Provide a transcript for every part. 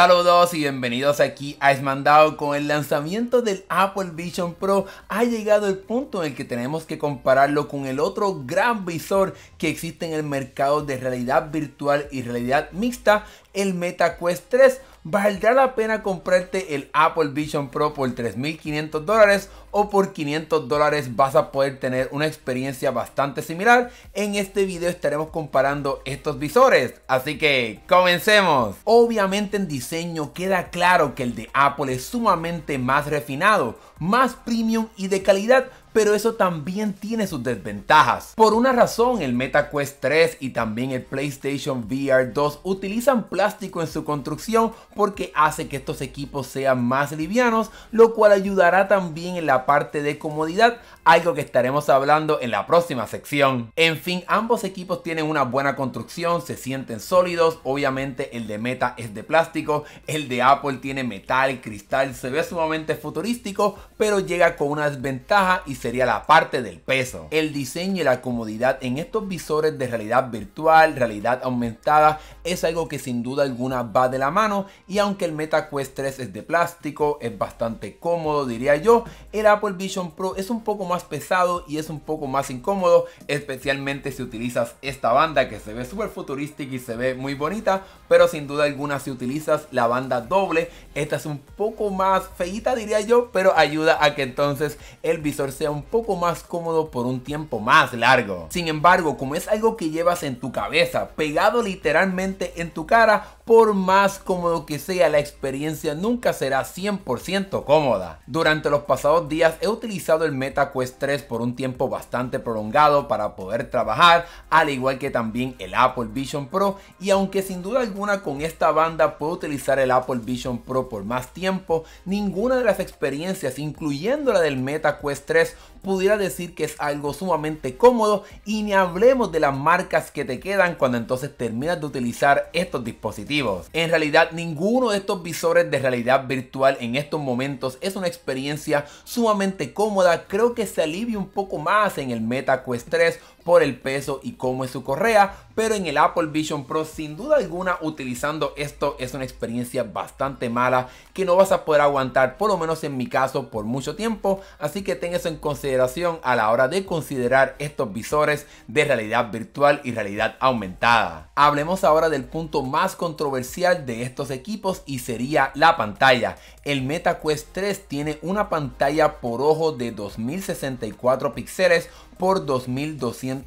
Saludos y bienvenidos aquí a Esmandado. Con el lanzamiento del Apple Vision Pro ha llegado el punto en el que tenemos que compararlo con el otro gran visor que existe en el mercado de realidad virtual y realidad mixta, el Meta Quest 3. ¿Valdrá la pena comprarte el Apple Vision Pro por 3.500 dólares o por 500 dólares vas a poder tener una experiencia bastante similar. En este video estaremos comparando estos visores, así que comencemos. Obviamente en diseño queda claro que el de Apple es sumamente más refinado, más premium y de calidad, pero eso también tiene sus desventajas. Por una razón, el quest 3 y también el PlayStation VR 2 utilizan plástico en su construcción porque hace que estos equipos sean más livianos, lo cual ayudará también en la parte de comodidad, algo que estaremos hablando en la próxima sección. En fin, ambos equipos tienen una buena construcción, se sienten sólidos, obviamente el de Meta es de plástico, el de Apple tiene metal, cristal, se ve sumamente futurístico, pero llega con una desventaja y sería la parte del peso. El diseño y la comodidad en estos visores de realidad virtual, realidad aumentada, es algo que sin duda alguna va de la mano y aunque el Meta Quest 3 es de plástico, es bastante cómodo diría yo, el Apple Vision Pro es un poco más pesado y es un poco más incómodo, especialmente si utilizas esta banda que se ve súper futurística y se ve muy bonita, pero sin duda alguna si utilizas la banda doble, esta es un poco más feita diría yo, pero ayuda a que entonces el visor sea un poco más cómodo por un tiempo más largo. Sin embargo, como es algo que llevas en tu cabeza, pegado literalmente en tu cara, por más cómodo que sea, la experiencia nunca será 100% cómoda. Durante los pasados días, he utilizado el meta quest 3 por un tiempo bastante prolongado para poder trabajar, al igual que también el Apple Vision Pro y aunque sin duda alguna con esta banda puedo utilizar el Apple Vision Pro por más tiempo, ninguna de las experiencias, incluyendo la del meta quest 3, pudiera decir que es algo sumamente cómodo y ni hablemos de las marcas que te quedan cuando entonces terminas de utilizar estos dispositivos. En realidad ninguno de estos visores de realidad virtual en estos momentos es una experiencia sumamente cómoda, creo que se alivia un poco más en el Meta Quest 3 por el peso y cómo es su correa, pero en el Apple Vision Pro sin duda alguna utilizando esto es una experiencia bastante mala que no vas a poder aguantar, por lo menos en mi caso, por mucho tiempo, así que ten eso en consideración a la hora de considerar estos visores de realidad virtual y realidad aumentada. Hablemos ahora del punto más controversial de estos equipos y sería la pantalla. El Meta Quest 3 tiene una pantalla por ojo de 2064 píxeles por 2200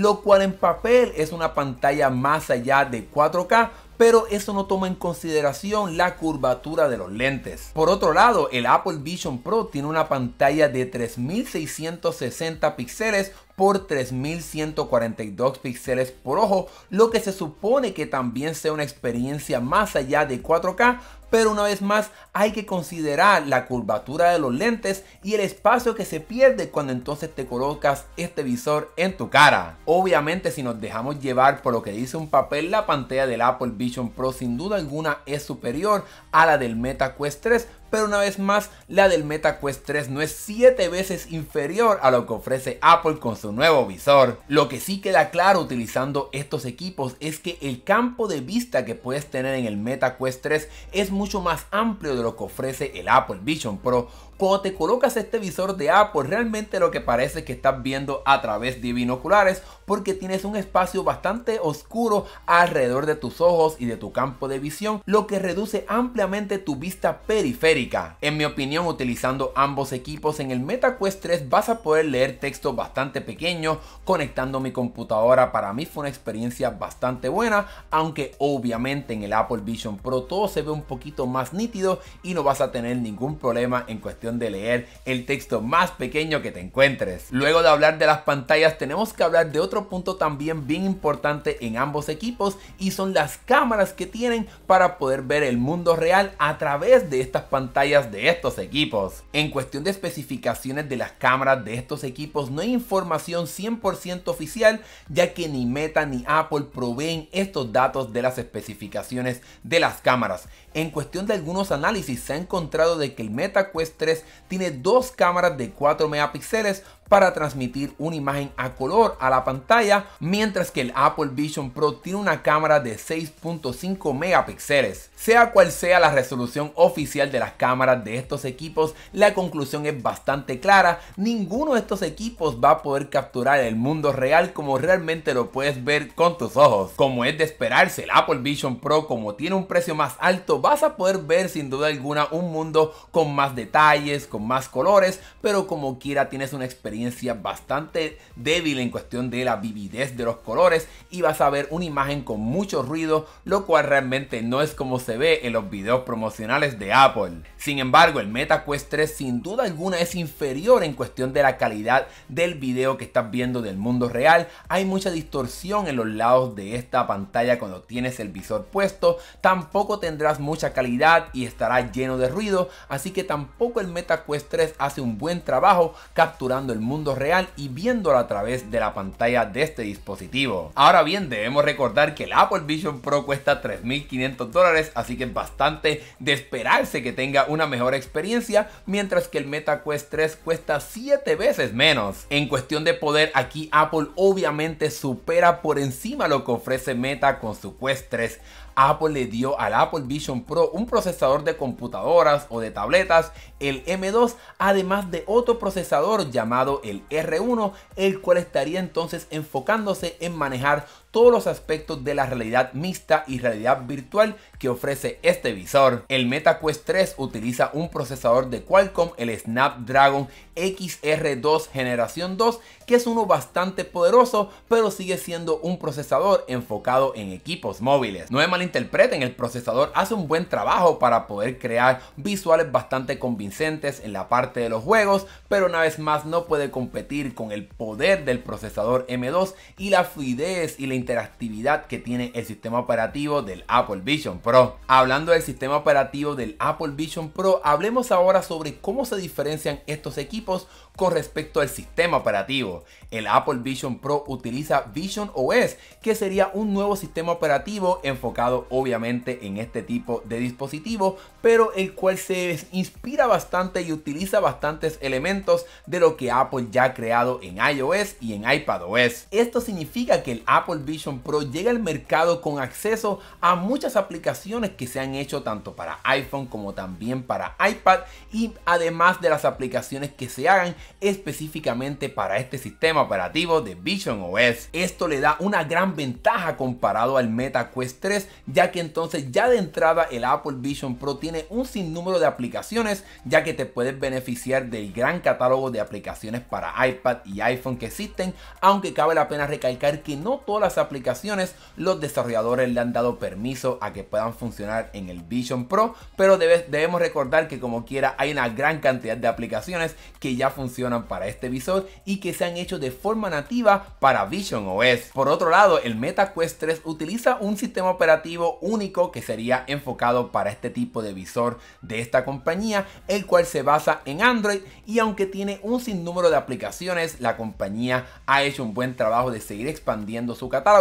lo cual en papel es una pantalla más allá de 4K, pero eso no toma en consideración la curvatura de los lentes. Por otro lado, el Apple Vision Pro tiene una pantalla de 3660 píxeles por 3142 píxeles por ojo, lo que se supone que también sea una experiencia más allá de 4K, pero una vez más hay que considerar la curvatura de los lentes y el espacio que se pierde cuando entonces te colocas este visor en tu cara. Obviamente si nos dejamos llevar por lo que dice un papel, la pantalla del Apple Vision Pro sin duda alguna es superior a la del Meta Quest 3, pero una vez más la del Meta Quest 3 no es 7 veces inferior a lo que ofrece Apple con su nuevo visor. Lo que sí queda claro utilizando estos equipos es que el campo de vista que puedes tener en el Meta Quest 3 es mucho más amplio de lo que ofrece el Apple Vision Pro, cuando te colocas este visor de Apple, pues realmente lo que parece es que estás viendo a través de binoculares porque tienes un espacio bastante oscuro alrededor de tus ojos y de tu campo de visión, lo que reduce ampliamente tu vista periférica. En mi opinión, utilizando ambos equipos en el MetaQuest 3 vas a poder leer texto bastante pequeño conectando mi computadora para mí fue una experiencia bastante buena, aunque obviamente en el Apple Vision Pro todo se ve un poquito más nítido y no vas a tener ningún problema en cuestión de leer el texto más pequeño que te encuentres. Luego de hablar de las pantallas, tenemos que hablar de otro punto también bien importante en ambos equipos y son las cámaras que tienen para poder ver el mundo real a través de estas pantallas de estos equipos. En cuestión de especificaciones de las cámaras de estos equipos, no hay información 100% oficial ya que ni Meta ni Apple proveen estos datos de las especificaciones de las cámaras. En cuestión de algunos análisis se ha encontrado de que el Meta Quest 3 tiene dos cámaras de 4 megapíxeles para transmitir una imagen a color a la pantalla, mientras que el Apple Vision Pro tiene una cámara de 6.5 megapíxeles. Sea cual sea la resolución oficial de las cámaras de estos equipos, la conclusión es bastante clara, ninguno de estos equipos va a poder capturar el mundo real como realmente lo puedes ver con tus ojos. Como es de esperarse, el Apple Vision Pro como tiene un precio más alto, vas a poder ver sin duda alguna un mundo con más detalles, con más colores, pero como quiera tienes una experiencia bastante débil en cuestión de la vividez de los colores y vas a ver una imagen con mucho ruido, lo cual realmente no es como se ve en los videos promocionales de Apple. Sin embargo, el Meta Quest 3 sin duda alguna es inferior en cuestión de la calidad del video que estás viendo del mundo real. Hay mucha distorsión en los lados de esta pantalla cuando tienes el visor puesto. Tampoco tendrás mucha calidad y estará lleno de ruido, así que tampoco el Meta Quest 3 hace un buen trabajo capturando el mundo real y viéndolo a través de la pantalla de este dispositivo. Ahora bien, debemos recordar que el Apple Vision Pro cuesta 3.500 dólares, así que es bastante de esperarse que tenga una mejor experiencia, mientras que el Meta Quest 3 cuesta 7 veces menos. En cuestión de poder, aquí Apple obviamente supera por encima lo que ofrece Meta con su Quest 3, Apple le dio al Apple Vision Pro un procesador de computadoras o de tabletas, el M2, además de otro procesador llamado el R1, el cual estaría entonces enfocándose en manejar todos los aspectos de la realidad mixta y realidad virtual que ofrece este visor. El MetaQuest 3 utiliza un procesador de Qualcomm, el Snapdragon XR2 generación 2, que es uno bastante poderoso, pero sigue siendo un procesador enfocado en equipos móviles. No me malinterpreten, el procesador hace un buen trabajo para poder crear visuales bastante convincentes en la parte de los juegos, pero una vez más no puede competir con el poder del procesador M2 y la fluidez y la interactividad que tiene el sistema operativo del Apple Vision Pro. Hablando del sistema operativo del Apple Vision Pro, hablemos ahora sobre cómo se diferencian estos equipos con respecto al sistema operativo. El Apple Vision Pro utiliza Vision OS, que sería un nuevo sistema operativo enfocado obviamente en este tipo de dispositivo, pero el cual se inspira bastante y utiliza bastantes elementos de lo que Apple ya ha creado en iOS y en iPadOS. Esto significa que el Apple Vision Pro llega al mercado con acceso a muchas aplicaciones que se han hecho tanto para iPhone como también para iPad y además de las aplicaciones que se hagan específicamente para este sistema operativo de Vision OS. Esto le da una gran ventaja comparado al Meta Quest 3 ya que entonces ya de entrada el Apple Vision Pro tiene un sinnúmero de aplicaciones ya que te puedes beneficiar del gran catálogo de aplicaciones para iPad y iPhone que existen aunque cabe la pena recalcar que no todas las aplicaciones, los desarrolladores le han dado permiso a que puedan funcionar en el Vision Pro, pero debemos recordar que como quiera hay una gran cantidad de aplicaciones que ya funcionan para este visor y que se han hecho de forma nativa para Vision OS. Por otro lado, el Meta Quest 3 utiliza un sistema operativo único que sería enfocado para este tipo de visor de esta compañía, el cual se basa en Android y aunque tiene un sinnúmero de aplicaciones, la compañía ha hecho un buen trabajo de seguir expandiendo su catálogo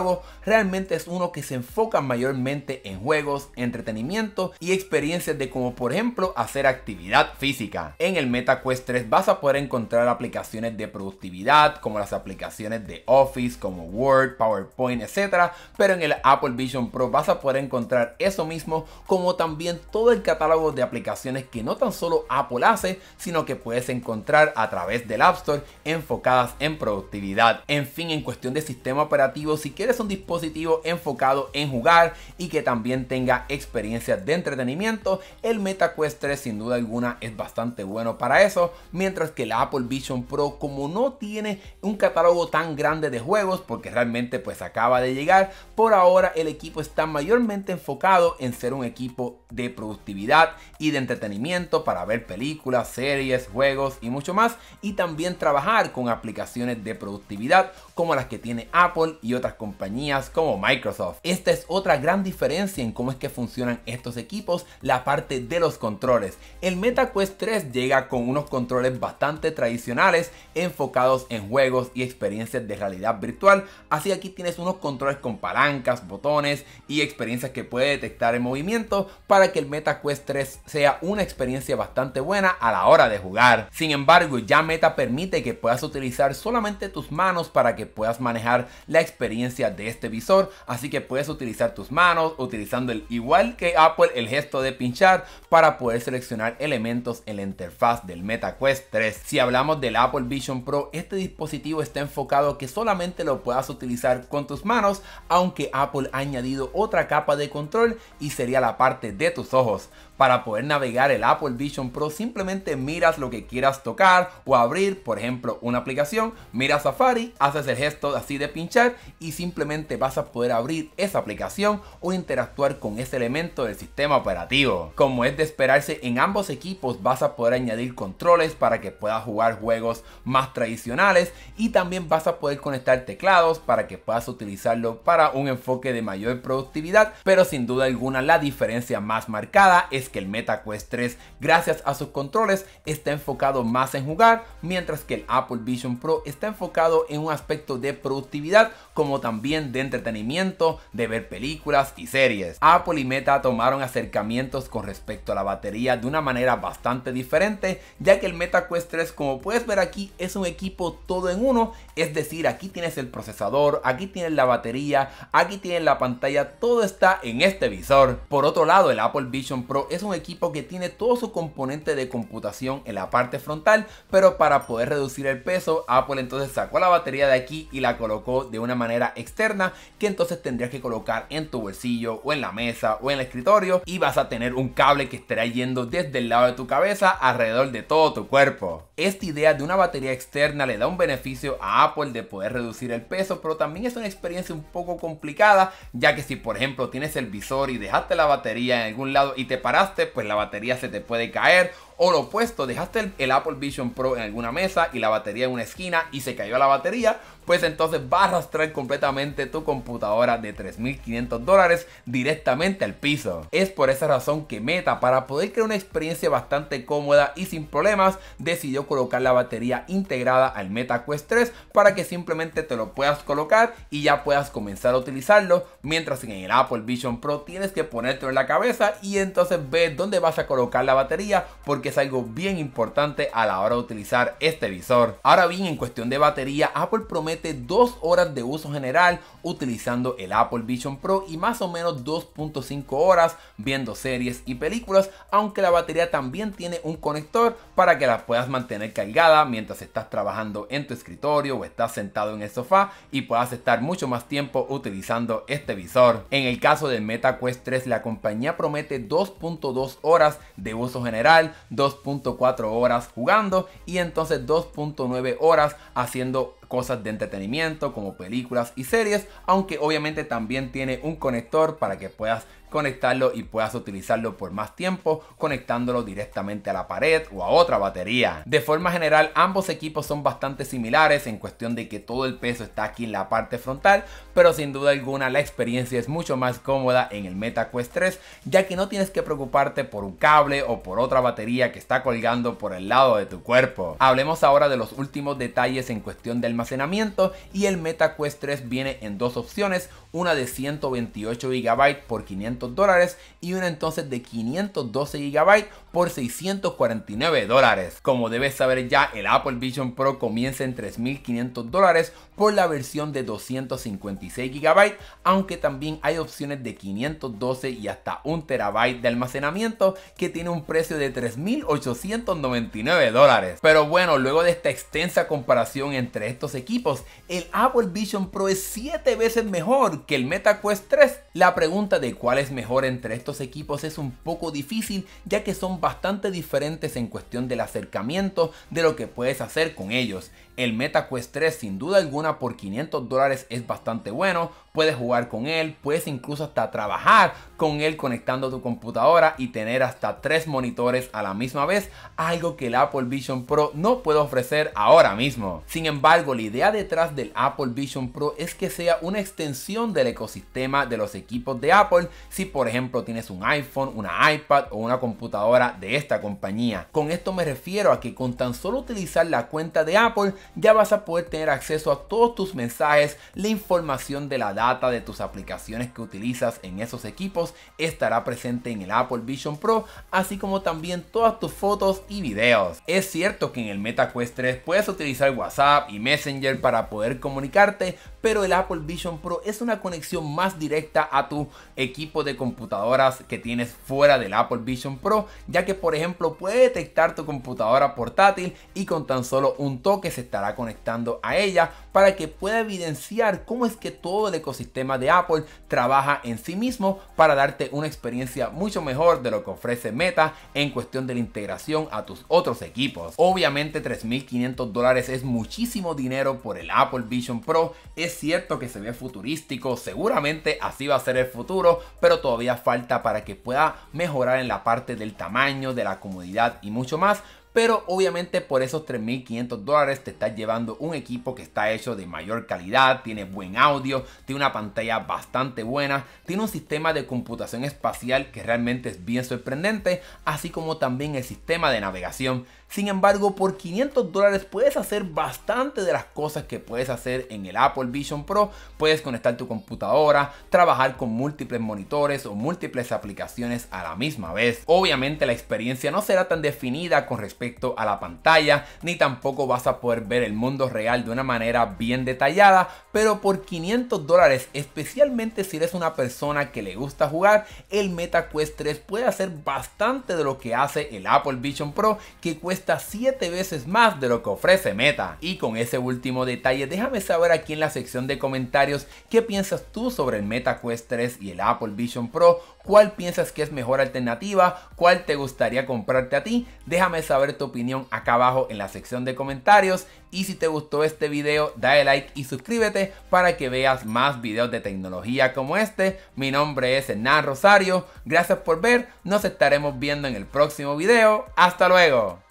realmente es uno que se enfoca mayormente en juegos, entretenimiento y experiencias de como por ejemplo hacer actividad física. En el MetaQuest 3 vas a poder encontrar aplicaciones de productividad como las aplicaciones de Office como Word, PowerPoint, etc. Pero en el Apple Vision Pro vas a poder encontrar eso mismo como también todo el catálogo de aplicaciones que no tan solo Apple hace, sino que puedes encontrar a través del App Store enfocadas en productividad. En fin, en cuestión de sistema operativo, si quieres un dispositivo enfocado en jugar y que también tenga experiencias de entretenimiento, el MetaQuest 3 sin duda alguna es bastante bueno para eso, mientras que el Apple Vision Pro como no tiene un catálogo tan grande de juegos, porque realmente pues acaba de llegar, por ahora el equipo está mayormente enfocado en ser un equipo de productividad y de entretenimiento para ver películas, series, juegos y mucho más, y también trabajar con aplicaciones de productividad como las que tiene Apple y otras compañías como Microsoft. Esta es otra gran diferencia en cómo es que funcionan estos equipos, la parte de los controles. El Meta Quest 3 llega con unos controles bastante tradicionales enfocados en juegos y experiencias de realidad virtual, así aquí tienes unos controles con palancas, botones y experiencias que puede detectar el movimiento para que el Meta Quest 3 sea una experiencia bastante buena a la hora de jugar. Sin embargo, ya Meta permite que puedas utilizar solamente tus manos para que puedas manejar la experiencia de este visor, así que puedes utilizar tus manos utilizando el igual que Apple el gesto de pinchar para poder seleccionar elementos en la interfaz del MetaQuest 3. Si hablamos del Apple Vision Pro, este dispositivo está enfocado que solamente lo puedas utilizar con tus manos, aunque Apple ha añadido otra capa de control y sería la parte de tus ojos para poder navegar el Apple Vision Pro simplemente miras lo que quieras tocar o abrir, por ejemplo, una aplicación, miras Safari, haces el gesto así de pinchar y simplemente vas a poder abrir esa aplicación o interactuar con ese elemento del sistema operativo. Como es de esperarse, en ambos equipos vas a poder añadir controles para que puedas jugar juegos más tradicionales y también vas a poder conectar teclados para que puedas utilizarlo para un enfoque de mayor productividad, pero sin duda alguna la diferencia más marcada es que el Meta Quest 3, gracias a sus controles, está enfocado más en jugar, mientras que el Apple Vision Pro está enfocado en un aspecto de productividad como también de entretenimiento, de ver películas y series. Apple y Meta tomaron acercamientos con respecto a la batería de una manera bastante diferente, ya que el Meta Quest 3, como puedes ver aquí, es un equipo todo en uno, es decir, aquí tienes el procesador, aquí tienes la batería, aquí tienes la pantalla, todo está en este visor. Por otro lado, el Apple Vision Pro es un equipo que tiene todo su componente de computación en la parte frontal, pero para poder reducir el peso, Apple entonces sacó la batería de aquí y la colocó de una manera manera externa que entonces tendrías que colocar en tu bolsillo o en la mesa o en el escritorio y vas a tener un cable que estará yendo desde el lado de tu cabeza alrededor de todo tu cuerpo. Esta idea de una batería externa le da un beneficio a Apple de poder reducir el peso, pero también es una experiencia un poco complicada, ya que si por ejemplo tienes el visor y dejaste la batería en algún lado y te paraste, pues la batería se te puede caer o lo opuesto, dejaste el, Apple Vision Pro en alguna mesa y la batería en una esquina y se cayó la batería, pues entonces va a arrastrar completamente tu computadora de 3.500 dólares directamente al piso. Es por esa razón que Meta, para poder crear una experiencia bastante cómoda y sin problemas, decidió colocar la batería integrada al Meta Quest 3 para que simplemente te lo puedas colocar y ya puedas comenzar a utilizarlo, mientras que en el Apple Vision Pro tienes que ponértelo en la cabeza y entonces ves dónde vas a colocar la batería porque algo bien importante a la hora de utilizar este visor. Ahora bien, en cuestión de batería, Apple promete 2 horas de uso general utilizando el Apple Vision Pro y más o menos 2.5 horas viendo series y películas, aunque la batería también tiene un conector para que la puedas mantener cargada mientras estás trabajando en tu escritorio o estás sentado en el sofá y puedas estar mucho más tiempo utilizando este visor. En el caso del Meta Quest 3, la compañía promete 2.2 horas de uso general, 2.4 horas jugando y entonces 2.9 horas haciendo cosas de entretenimiento como películas y series, aunque obviamente también tiene un conector para que puedas conectarlo y puedas utilizarlo por más tiempo conectándolo directamente a la pared o a otra batería. De forma general ambos equipos son bastante similares en cuestión de que todo el peso está aquí en la parte frontal pero sin duda alguna la experiencia es mucho más cómoda en el Meta Quest 3 ya que no tienes que preocuparte por un cable o por otra batería que está colgando por el lado de tu cuerpo. Hablemos ahora de los últimos detalles en cuestión del almacenamiento y el Meta Quest 3 viene en dos opciones, una de 128 GB por 500 dólares y una entonces de 512 GB por 649 dólares. Como debes saber ya, el Apple Vision Pro comienza en 3.500 dólares por la versión de 256 GB, aunque también hay opciones de 512 y hasta 1 TB de almacenamiento que tiene un precio de 3.899 dólares. Pero bueno, luego de esta extensa comparación entre estos equipos, el Apple Vision Pro es 7 veces mejor que el Meta Quest 3. La pregunta de cuál es mejor entre estos equipos es un poco difícil ya que son bastante diferentes en cuestión del acercamiento de lo que puedes hacer con ellos. El Meta Quest 3 sin duda alguna por 500 dólares es bastante bueno, puedes jugar con él, puedes incluso hasta trabajar con él conectando tu computadora y tener hasta tres monitores a la misma vez, algo que el Apple Vision Pro no puede ofrecer ahora mismo. Sin embargo, la idea detrás del Apple Vision Pro es que sea una extensión del ecosistema de los equipos de Apple si por ejemplo tienes un iPhone, una iPad o una computadora de esta compañía. Con esto me refiero a que con tan solo utilizar la cuenta de Apple ya vas a poder tener acceso a todos tus mensajes, la información de la data, de tus aplicaciones que utilizas en esos equipos estará presente en el Apple Vision Pro, así como también todas tus fotos y videos. Es cierto que en el Meta 3 puedes utilizar WhatsApp y Messenger para poder comunicarte, pero el Apple Vision Pro es una conexión más directa a tu equipo de computadoras que tienes fuera del Apple Vision Pro, ya que por ejemplo puede detectar tu computadora portátil y con tan solo un toque se estará conectando a ella para que pueda evidenciar cómo es que todo de ecosistema sistema de Apple trabaja en sí mismo para darte una experiencia mucho mejor de lo que ofrece Meta en cuestión de la integración a tus otros equipos. Obviamente 3.500 dólares es muchísimo dinero por el Apple Vision Pro. Es cierto que se ve futurístico, seguramente así va a ser el futuro, pero todavía falta para que pueda mejorar en la parte del tamaño, de la comodidad y mucho más pero obviamente por esos 3.500 dólares te estás llevando un equipo que está hecho de mayor calidad, tiene buen audio, tiene una pantalla bastante buena, tiene un sistema de computación espacial que realmente es bien sorprendente, así como también el sistema de navegación. Sin embargo, por 500 dólares puedes hacer bastante de las cosas que puedes hacer en el Apple Vision Pro. Puedes conectar tu computadora, trabajar con múltiples monitores o múltiples aplicaciones a la misma vez. Obviamente la experiencia no será tan definida con respecto a la pantalla, ni tampoco vas a poder ver el mundo real de una manera bien detallada, pero por 500 dólares, especialmente si eres una persona que le gusta jugar, el Meta Quest 3 puede hacer bastante de lo que hace el Apple Vision Pro, que cuesta 7 veces más de lo que ofrece Meta. Y con ese último detalle, déjame saber aquí en la sección de comentarios qué piensas tú sobre el Meta Quest 3 y el Apple Vision Pro, cuál piensas que es mejor alternativa, cuál te gustaría comprarte a ti, déjame saber tu opinión acá abajo en la sección de comentarios. Y si te gustó este video, dale like y suscríbete para que veas más videos de tecnología como este. Mi nombre es Hernán Rosario. Gracias por ver. Nos estaremos viendo en el próximo video. ¡Hasta luego!